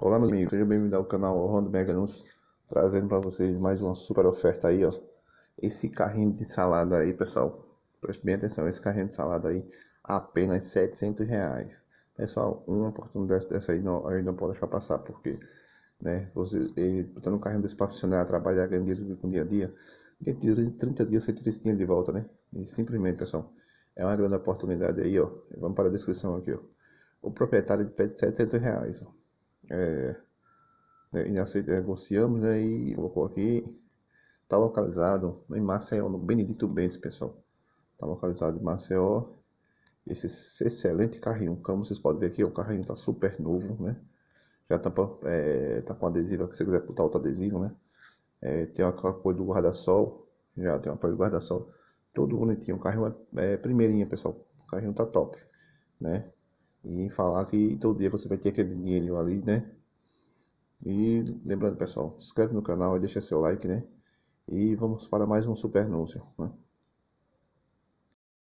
Olá meus amigos, sejam bem-vindos ao canal Rondo Mega Anúncios Trazendo para vocês mais uma super oferta aí, ó Esse carrinho de salada aí, pessoal Preste bem atenção, esse carrinho de salada aí Apenas 700 reais Pessoal, uma oportunidade dessa aí não, a gente não pode deixar passar Porque, né, você ele, botando um carrinho desse para funcionar Trabalhar, ganhando dinheiro com o dia a dia Dentro de 30 dias você tira esse dinheiro de volta, né E simplesmente, pessoal É uma grande oportunidade aí, ó Vamos para a descrição aqui, ó O proprietário pede 700 reais, ó é, né, negociamos né, e colocou aqui. Está localizado em Maceió, no Benedito Bentes, pessoal. Está localizado em Maceió. Esse, esse excelente carrinho, como vocês podem ver aqui, o carrinho está super novo, né? Já tá, é, tá com adesivo, se você quiser botar outro adesivo, né? É, tem aquela cor do guarda-sol, já tem uma cor do guarda-sol. Todo bonitinho, o carrinho é, é primeirinha, pessoal. O carrinho tá top, né? E falar que todo dia você vai ter aquele dinheiro ali, né? E lembrando, pessoal, se inscreve no canal e deixa seu like, né? E vamos para mais um super anúncio, né?